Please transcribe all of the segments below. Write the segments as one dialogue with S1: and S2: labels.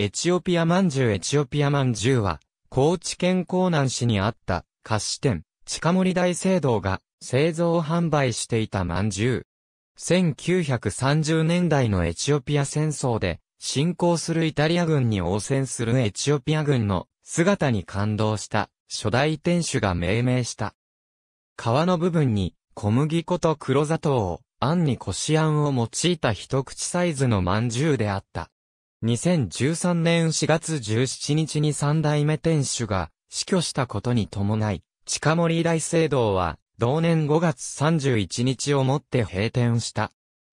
S1: エチオピアまんじゅうエチオピアまんじゅうは、高知県江南市にあった菓子店、近森大聖堂が製造販売していたまんじゅう。1930年代のエチオピア戦争で、侵攻するイタリア軍に応戦するエチオピア軍の姿に感動した初代店主が命名した。皮の部分に小麦粉と黒砂糖を、あんにこしあんを用いた一口サイズのまんじゅうであった。2013年4月17日に三代目店主が死去したことに伴い、近森大聖堂は同年5月31日をもって閉店した。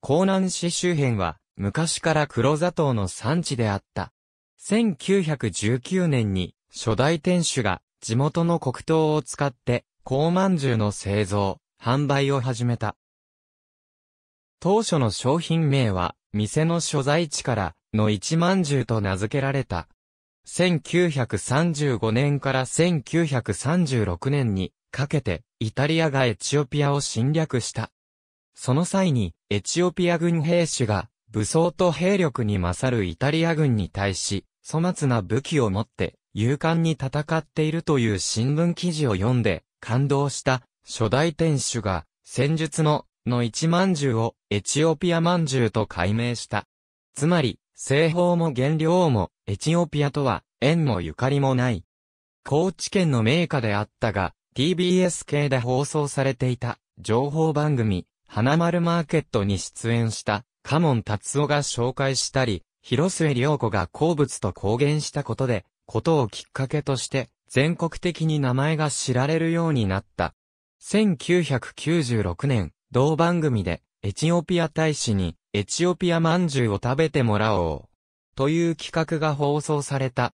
S1: 江南市周辺は昔から黒砂糖の産地であった。1919年に初代店主が地元の黒糖を使って高饅頭の製造、販売を始めた。当初の商品名は店の所在地からの一万獣と名付けられた。1935年から1936年にかけてイタリアがエチオピアを侵略した。その際にエチオピア軍兵士が武装と兵力に勝るイタリア軍に対し粗末な武器を持って勇敢に戦っているという新聞記事を読んで感動した初代店主が戦術のの一饅頭をエチオピア饅頭と改名した。つまり、製法も原料もエチオピアとは縁もゆかりもない。高知県の名家であったが、TBS 系で放送されていた情報番組、花丸マーケットに出演したカモン達夫が紹介したり、広末涼子が好物と公言したことで、ことをきっかけとして全国的に名前が知られるようになった。1996年、同番組で、エチオピア大使に、エチオピア饅頭を食べてもらおう。という企画が放送された。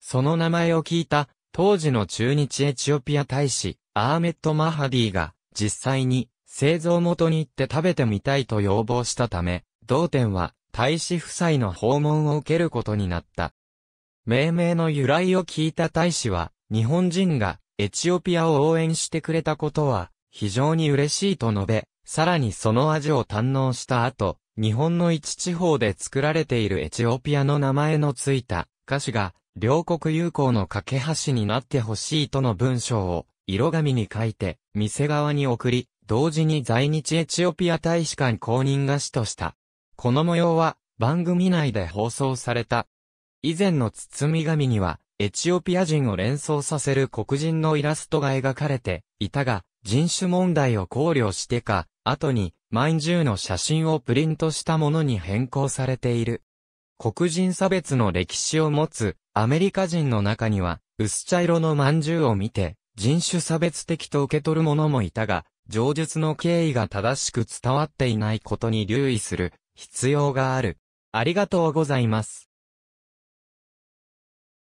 S1: その名前を聞いた、当時の中日エチオピア大使、アーメット・マハディが、実際に、製造元に行って食べてみたいと要望したため、同店は、大使夫妻の訪問を受けることになった。命名の由来を聞いた大使は、日本人がエチオピアを応援してくれたことは、非常に嬉しいと述べ、さらにその味を堪能した後、日本の一地方で作られているエチオピアの名前のついた歌詞が、両国友好の架け橋になってほしいとの文章を、色紙に書いて、店側に送り、同時に在日エチオピア大使館公認菓子とした。この模様は、番組内で放送された。以前の包み紙には、エチオピア人を連想させる黒人のイラストが描かれていたが、人種問題を考慮してか、後に、饅頭の写真をプリントしたものに変更されている。黒人差別の歴史を持つアメリカ人の中には、薄茶色の饅頭を見て、人種差別的と受け取る者もいたが、上述の経緯が正しく伝わっていないことに留意する必要がある。ありがとうございます。